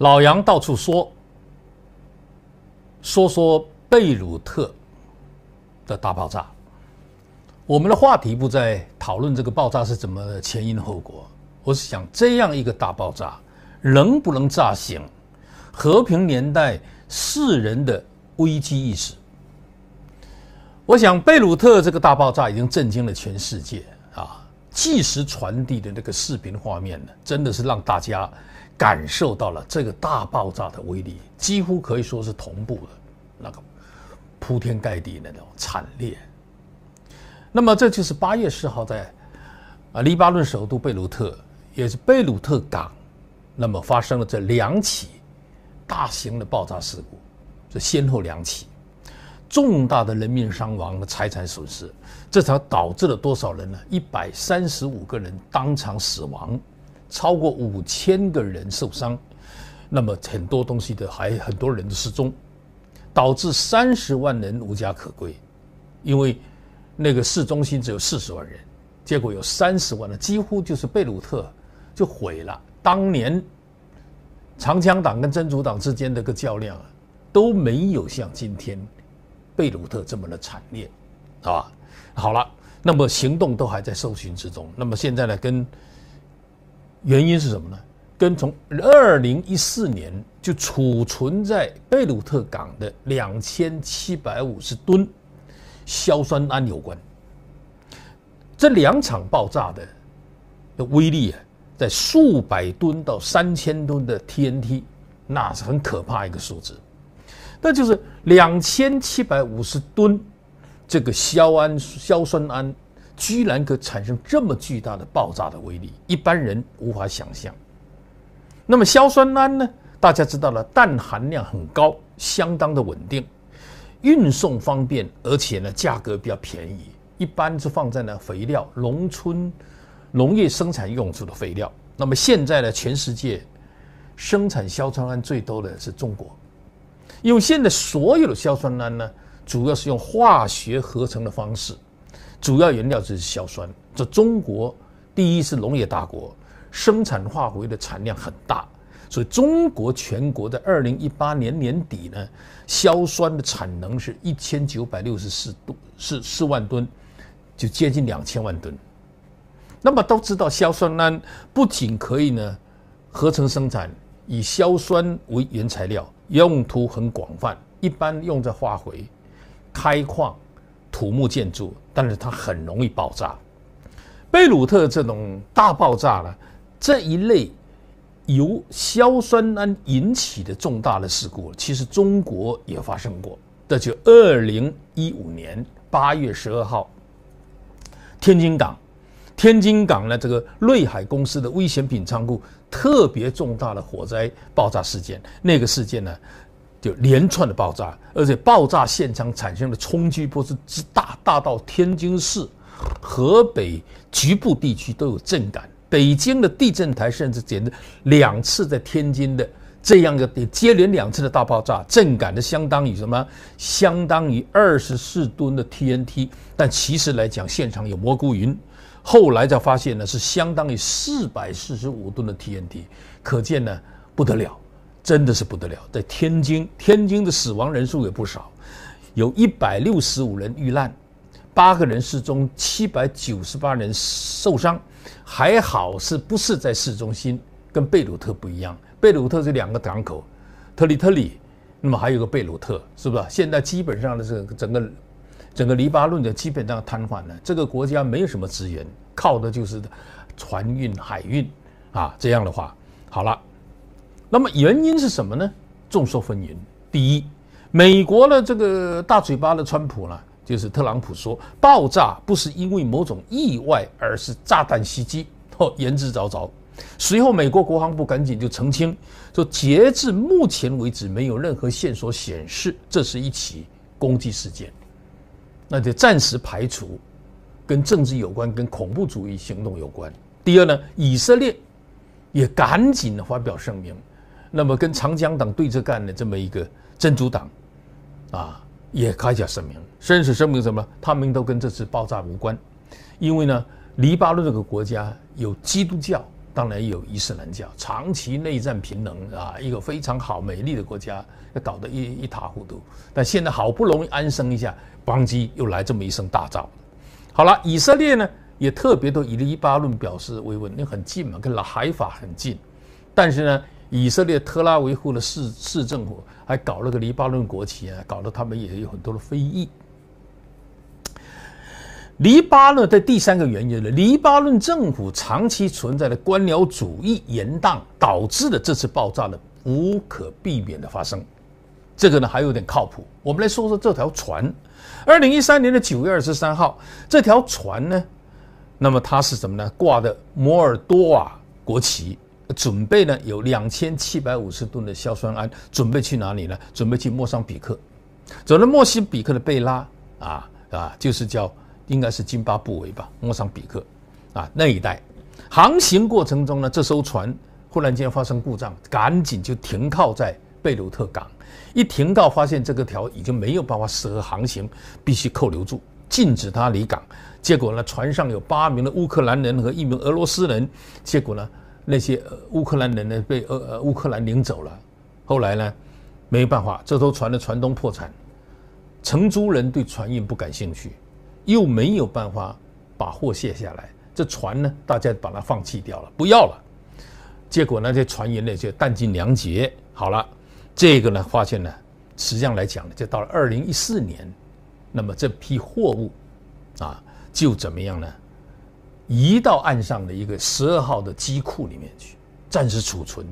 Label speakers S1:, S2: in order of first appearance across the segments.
S1: 老杨到处说说说贝鲁特的大爆炸。我们的话题不在讨论这个爆炸是怎么前因后果，我是想这样一个大爆炸能不能炸醒和平年代世人的危机意识？我想贝鲁特这个大爆炸已经震惊了全世界。即时传递的那个视频画面呢，真的是让大家感受到了这个大爆炸的威力，几乎可以说是同步的，那个铺天盖地的那种惨烈。那么这就是八月四号在啊黎巴嫩首都贝鲁特，也是贝鲁特港，那么发生了这两起大型的爆炸事故，这先后两起。重大的人命伤亡、财产损失，这才导致了多少人呢？一百三十五个人当场死亡，超过五千个人受伤，那么很多东西的还很多人的失踪，导致三十万人无家可归，因为那个市中心只有四十万人，结果有三十万呢，几乎就是贝鲁特就毁了。当年长枪党跟真主党之间的个较量啊，都没有像今天。贝鲁特这么的惨烈，啊，好了，那么行动都还在搜寻之中。那么现在呢，跟原因是什么呢？跟从二零一四年就储存在贝鲁特港的两千七百五十吨硝酸铵有关。这两场爆炸的的威力啊，在数百吨到三千吨的 TNT，那是很可怕一个数字。那就是两千七百五十吨，这个硝胺、硝酸铵，居然可产生这么巨大的爆炸的威力，一般人无法想象。那么硝酸铵呢？大家知道了，氮含量很高，相当的稳定，运送方便，而且呢价格比较便宜，一般是放在呢肥料，农村农业生产用处的肥料。那么现在呢，全世界生产硝酸铵最多的是中国。因为现在所有的硝酸铵呢，主要是用化学合成的方式，主要原料就是硝酸。这中国第一是农业大国，生产化肥的产量很大，所以中国全国在二零一八年年底呢，硝酸的产能是一千九百六十四度，是四万吨，就接近两千万吨。那么都知道硝酸铵不仅可以呢合成生产，以硝酸为原材料。用途很广泛，一般用在化肥、开矿、土木建筑，但是它很容易爆炸。贝鲁特这种大爆炸呢，这一类由硝酸铵引起的重大的事故，其实中国也发生过，这就二零一五年八月十二号，天津港。天津港呢，这个瑞海公司的危险品仓库特别重大的火灾爆炸事件，那个事件呢，就连串的爆炸，而且爆炸现场产生的冲击波是之大，大到天津市、河北局部地区都有震感，北京的地震台甚至简直两次在天津的。这样的接连两次的大爆炸，震感的相当于什么？相当于二十四吨的 TNT。但其实来讲，现场有蘑菇云，后来才发现呢，是相当于四百四十五吨的 TNT。可见呢，不得了，真的是不得了。在天津，天津的死亡人数也不少，有一百六十五人遇难，八个人失踪，七百九十八人受伤。还好，是不是在市中心？跟贝鲁特不一样。贝鲁特这两个港口，特里特里，那么还有个贝鲁特，是不是？现在基本上的是整个整个黎巴嫩的基本上瘫痪了。这个国家没有什么资源，靠的就是船运海运啊。这样的话，好了，那么原因是什么呢？众说纷纭。第一，美国的这个大嘴巴的川普呢，就是特朗普说，爆炸不是因为某种意外，而是炸弹袭击。哦，言之凿凿。随后，美国国防部赶紧就澄清说，截至目前为止，没有任何线索显示这是一起攻击事件，那就暂时排除跟政治有关、跟恐怖主义行动有关。第二呢，以色列也赶紧发表声明，那么跟长江党对着干的这么一个真主党啊，也开始声明，正式声明什么？他们都跟这次爆炸无关，因为呢，黎巴嫩这个国家有基督教。当然有伊斯兰教，长期内战、平衡啊，一个非常好、美丽的国家，要搞得一一塌糊涂。但现在好不容易安生一下，邦基又来这么一声大招。好了，以色列呢也特别对黎巴嫩表示慰问，那很近嘛，跟拉海法很近。但是呢，以色列特拉维夫的市市政府还搞了个黎巴嫩国旗啊，搞得他们也有很多的非议。黎巴嫩的第三个原因呢，黎巴嫩政府长期存在的官僚主义严荡，导致了这次爆炸的无可避免的发生。这个呢还有点靠谱。我们来说说这条船。二零一三年的九月二十三号，这条船呢，那么它是什么呢？挂的摩尔多瓦国旗，准备呢有两千七百五十吨的硝酸铵，准备去哪里呢？准备去莫桑比克，走了莫西比克的贝拉啊啊，就是叫。应该是津巴布韦吧，莫桑比克，啊，那一带，航行过程中呢，这艘船忽然间发生故障，赶紧就停靠在贝鲁特港。一停靠，发现这个条已经没有办法适合航行，必须扣留住，禁止他离港。结果呢，船上有八名的乌克兰人和一名俄罗斯人。结果呢，那些乌克兰人呢被呃乌克兰领走了。后来呢，没办法，这艘船的船东破产，承租人对船运不感兴趣。又没有办法把货卸下来，这船呢，大家把它放弃掉了，不要了。结果那些船员呢就弹尽粮绝。好了，这个呢，发现呢，实际上来讲呢，就到了2014年，那么这批货物啊，就怎么样呢？移到岸上的一个12号的机库里面去，暂时储存。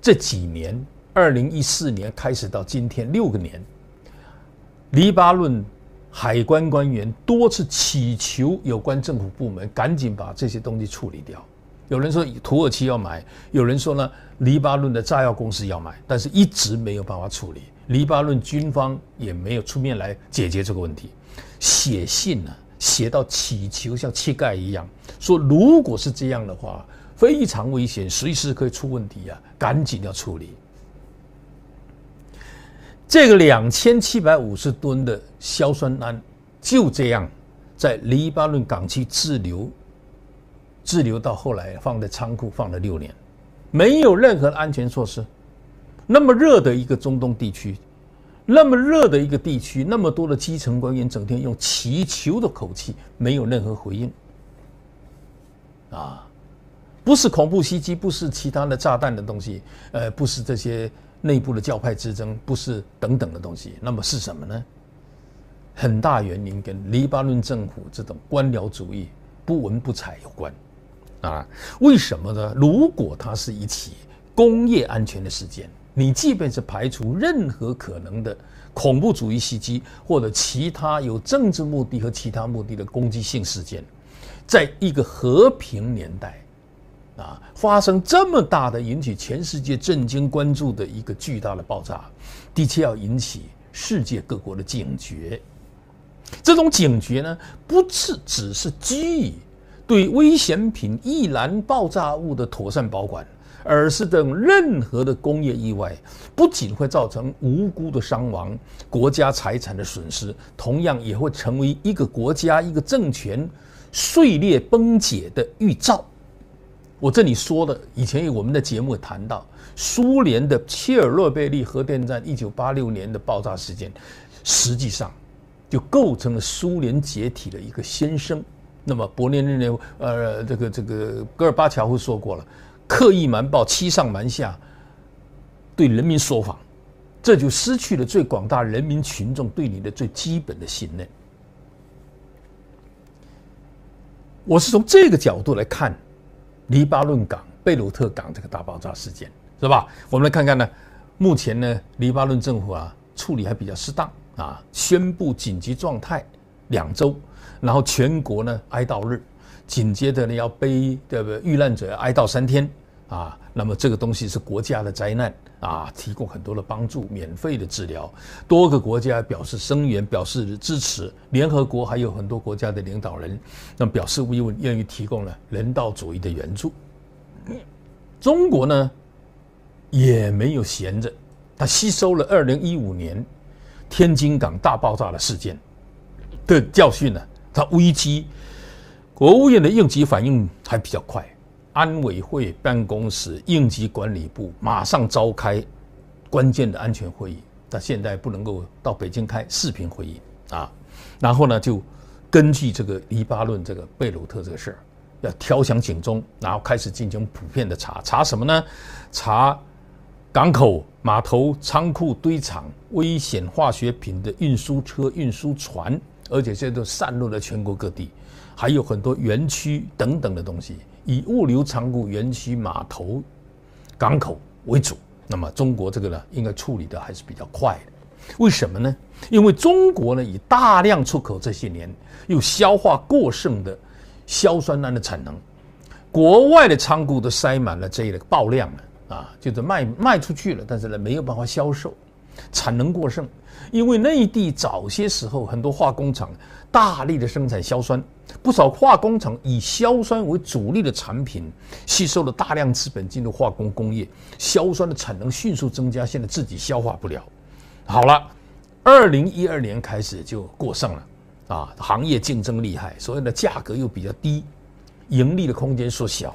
S1: 这几年，2014年开始到今天六个年，黎巴嫩。海关官员多次乞求有关政府部门赶紧把这些东西处理掉。有人说土耳其要买，有人说呢黎巴嫩的炸药公司要买，但是一直没有办法处理。黎巴嫩军方也没有出面来解决这个问题。写信呢，写到乞求像乞丐一样，说如果是这样的话，非常危险，随时可以出问题啊，赶紧要处理。这个两千七百五十吨的硝酸铵就这样在黎巴嫩港区滞留，滞留到后来放在仓库放了六年，没有任何安全措施。那么热的一个中东地区，那么热的一个地区，那么多的基层官员整天用祈求的口气，没有任何回应。啊，不是恐怖袭击，不是其他的炸弹的东西，呃，不是这些。内部的教派之争不是等等的东西，那么是什么呢？很大原因跟黎巴嫩政府这种官僚主义不闻不睬有关，啊，为什么呢？如果它是一起工业安全的事件，你即便是排除任何可能的恐怖主义袭击或者其他有政治目的和其他目的的攻击性事件，在一个和平年代。啊！发生这么大的、引起全世界震惊关注的一个巨大的爆炸，的确要引起世界各国的警觉。这种警觉呢，不是只是基于对危险品易燃爆炸物的妥善保管，而是等任何的工业意外，不仅会造成无辜的伤亡、国家财产的损失，同样也会成为一个国家、一个政权碎裂崩解的预兆。我这里说的，以前有我们的节目谈到苏联的切尔诺贝利核电站一九八六年的爆炸事件，实际上就构成了苏联解体的一个先声。那么，勃列日涅呃，这个这个戈尔巴乔夫说过了，刻意瞒报、欺上瞒下，对人民说谎，这就失去了最广大人民群众对你的最基本的信任。我是从这个角度来看。黎巴嫩港、贝鲁特港这个大爆炸事件，是吧？我们来看看呢，目前呢，黎巴嫩政府啊处理还比较适当啊，宣布紧急状态两周，然后全国呢哀悼日，紧接着呢要悲对？遇难者哀悼三天啊，那么这个东西是国家的灾难。啊，提供很多的帮助，免费的治疗，多个国家表示声援，表示支持，联合国还有很多国家的领导人，那表示慰问，愿意提供了人道主义的援助。中国呢，也没有闲着，它吸收了二零一五年天津港大爆炸的事件的教训呢，它危机，国务院的应急反应还比较快。安委会办公室应急管理部马上召开关键的安全会议，但现在不能够到北京开视频会议啊。然后呢，就根据这个黎巴嫩这个贝鲁特这个事儿，要敲响警钟，然后开始进行普遍的查查什么呢？查港口、码头、仓库、堆场、危险化学品的运输车、运输船，而且现在都散落了全国各地，还有很多园区等等的东西。以物流仓库、园区、码头、港口为主，那么中国这个呢，应该处理的还是比较快的。为什么呢？因为中国呢，以大量出口这些年又消化过剩的硝酸铵的产能，国外的仓库都塞满了，这一的爆量了啊，就是卖卖出去了，但是呢，没有办法销售。产能过剩，因为内地早些时候很多化工厂大力的生产硝酸，不少化工厂以硝酸为主力的产品，吸收了大量资本进入化工工业，硝酸的产能迅速增加，现在自己消化不了。好了，二零一二年开始就过剩了，啊，行业竞争厉害，所以呢价格又比较低，盈利的空间缩小。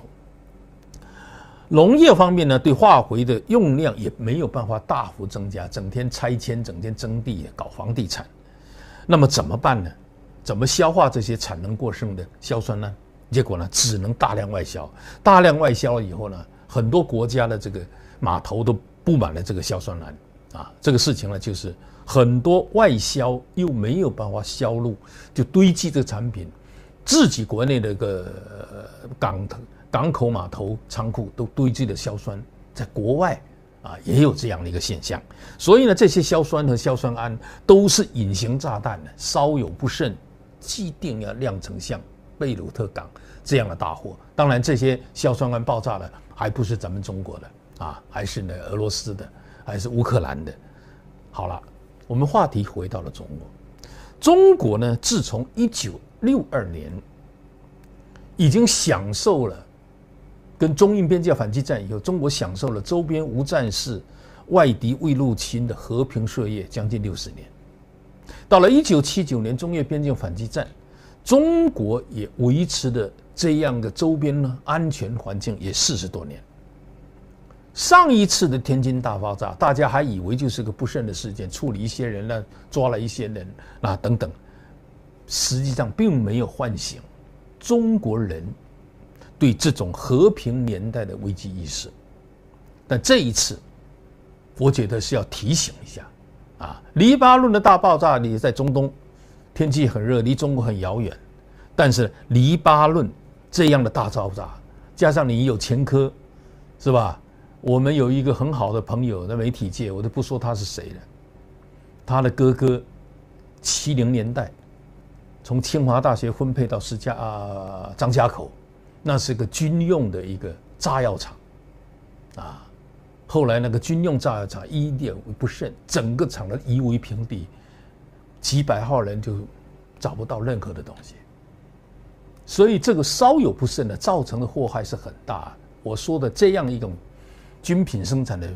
S1: 农业方面呢，对化肥的用量也没有办法大幅增加，整天拆迁，整天征地搞房地产，那么怎么办呢？怎么消化这些产能过剩的硝酸呢？结果呢，只能大量外销。大量外销了以后呢，很多国家的这个码头都布满了这个硝酸铵啊。这个事情呢，就是很多外销又没有办法销路，就堆积这个产品，自己国内的一个港头。港口码头、仓库都堆积了硝酸，在国外啊也有这样的一个现象，所以呢，这些硝酸和硝酸铵都是隐形炸弹呢，稍有不慎，既定要酿成像贝鲁特港这样的大祸。当然，这些硝酸铵爆炸了，还不是咱们中国的啊，还是呢俄罗斯的，还是乌克兰的。好了，我们话题回到了中国，中国呢，自从一九六二年已经享受了。跟中印边界反击战以后，中国享受了周边无战事、外敌未入侵的和平岁月，将近六十年。到了一九七九年中越边境反击战，中国也维持的这样的周边呢安全环境也四十多年。上一次的天津大爆炸，大家还以为就是个不慎的事件，处理一些人呢，抓了一些人啊等等，实际上并没有唤醒中国人。对这种和平年代的危机意识，但这一次，我觉得是要提醒一下，啊，黎巴嫩的大爆炸，你在中东，天气很热，离中国很遥远，但是黎巴嫩这样的大爆炸，加上你有前科，是吧？我们有一个很好的朋友在媒体界，我都不说他是谁了，他的哥哥，七零年代，从清华大学分配到石家张家口。那是个军用的一个炸药厂，啊，后来那个军用炸药厂一点不慎，整个厂的夷为平地，几百号人就找不到任何的东西，所以这个稍有不慎呢，造成的祸害是很大的。我说的这样一种军品生产的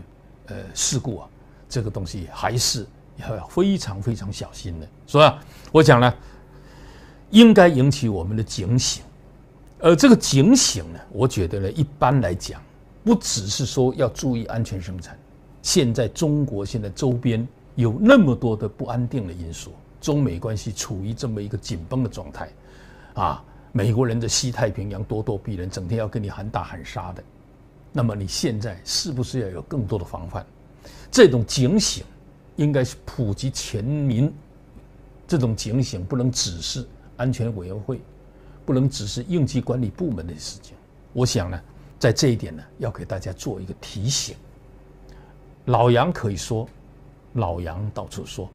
S1: 呃事故啊，这个东西还是要非常非常小心的，是吧？我讲呢，应该引起我们的警醒。而这个警醒呢，我觉得呢，一般来讲，不只是说要注意安全生产。现在中国现在周边有那么多的不安定的因素，中美关系处于这么一个紧绷的状态，啊，美国人的西太平洋咄咄逼人，整天要跟你喊打喊杀的，那么你现在是不是要有更多的防范？这种警醒应该是普及全民，这种警醒不能只是安全委员会。不能只是应急管理部门的事情，我想呢，在这一点呢，要给大家做一个提醒。老杨可以说，老杨到处说。